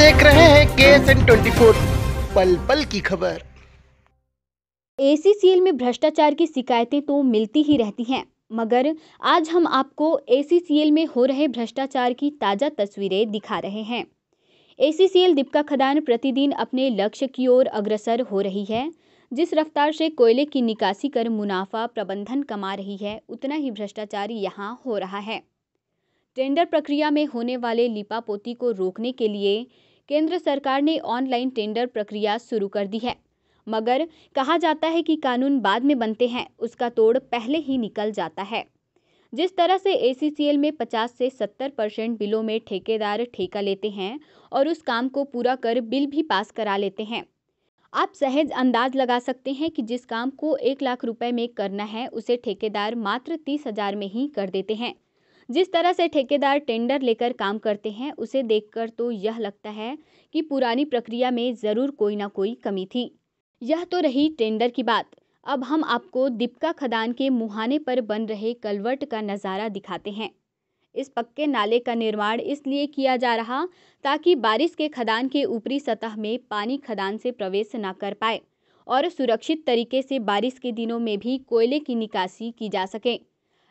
देख रहे हैं के एस एन ट्वेंटी फोर पल पल की खबर एसीसीएल में भ्रष्टाचार की शिकायतें तो मिलती ही रहती हैं मगर आज हम आपको एसीसीएल में हो रहे भ्रष्टाचार की ताज़ा तस्वीरें दिखा रहे हैं एसीसीएल दीपका खदान प्रतिदिन अपने लक्ष्य की ओर अग्रसर हो रही है जिस रफ्तार से कोयले की निकासी कर मुनाफा प्रबंधन कमा रही है उतना ही भ्रष्टाचार यहाँ हो रहा है टेंडर प्रक्रिया में होने वाले लिपापोती को रोकने के लिए केंद्र सरकार ने ऑनलाइन टेंडर प्रक्रिया शुरू कर दी है मगर कहा जाता है कि कानून बाद में बनते हैं उसका तोड़ पहले ही निकल जाता है जिस तरह से ए में 50 से 70 परसेंट बिलों में ठेकेदार ठेका लेते हैं और उस काम को पूरा कर बिल भी पास करा लेते हैं आप सहज अंदाज लगा सकते हैं कि जिस काम को एक लाख रुपए में करना है उसे ठेकेदार मात्र तीस हजार में ही कर देते हैं जिस तरह से ठेकेदार टेंडर लेकर काम करते हैं उसे देखकर तो यह लगता है कि पुरानी प्रक्रिया में ज़रूर कोई ना कोई कमी थी यह तो रही टेंडर की बात अब हम आपको दीपका खदान के मुहाने पर बन रहे कलवर्ट का नज़ारा दिखाते हैं इस पक्के नाले का निर्माण इसलिए किया जा रहा ताकि बारिश के खदान के ऊपरी सतह में पानी खदान से प्रवेश न कर पाए और सुरक्षित तरीके से बारिश के दिनों में भी कोयले की निकासी की जा सके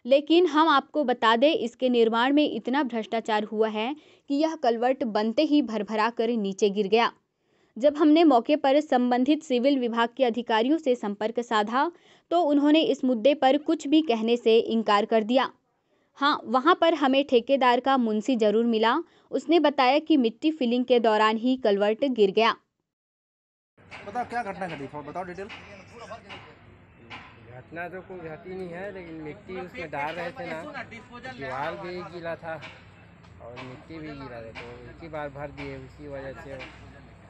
लेकिन हम आपको बता दें इसके निर्माण में इतना भ्रष्टाचार हुआ है कि यह कलवर्ट बनते ही भरभरा कर नीचे गिर गया जब हमने मौके पर संबंधित सिविल विभाग के अधिकारियों से संपर्क साधा तो उन्होंने इस मुद्दे पर कुछ भी कहने से इनकार कर दिया हाँ वहाँ पर हमें ठेकेदार का मुंशी जरूर मिला उसने बताया कि मिट्टी फिलिंग के दौरान ही कलवर्ट गिर गया बताओ क्या घटना घटी बताओ डिटेल घटना तो कोई घटी नहीं है लेकिन मिट्टी उसमें डाल रहे थे ना दीवार भी गीला था और मिट्टी भी गिरा रहे तो एक ही बार भर दिए उसी वजह से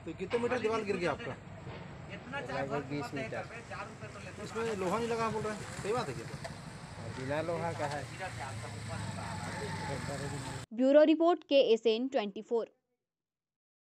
तो कितने मीटर दीवार गिर गया आपका लगभग बीस मीटर उसमें लोहा नहीं लगा बोल रहे सही बात है क्या बिना लोहा का है ब्यूरो रिपोर्ट के एस एन ट्वेंटी फोर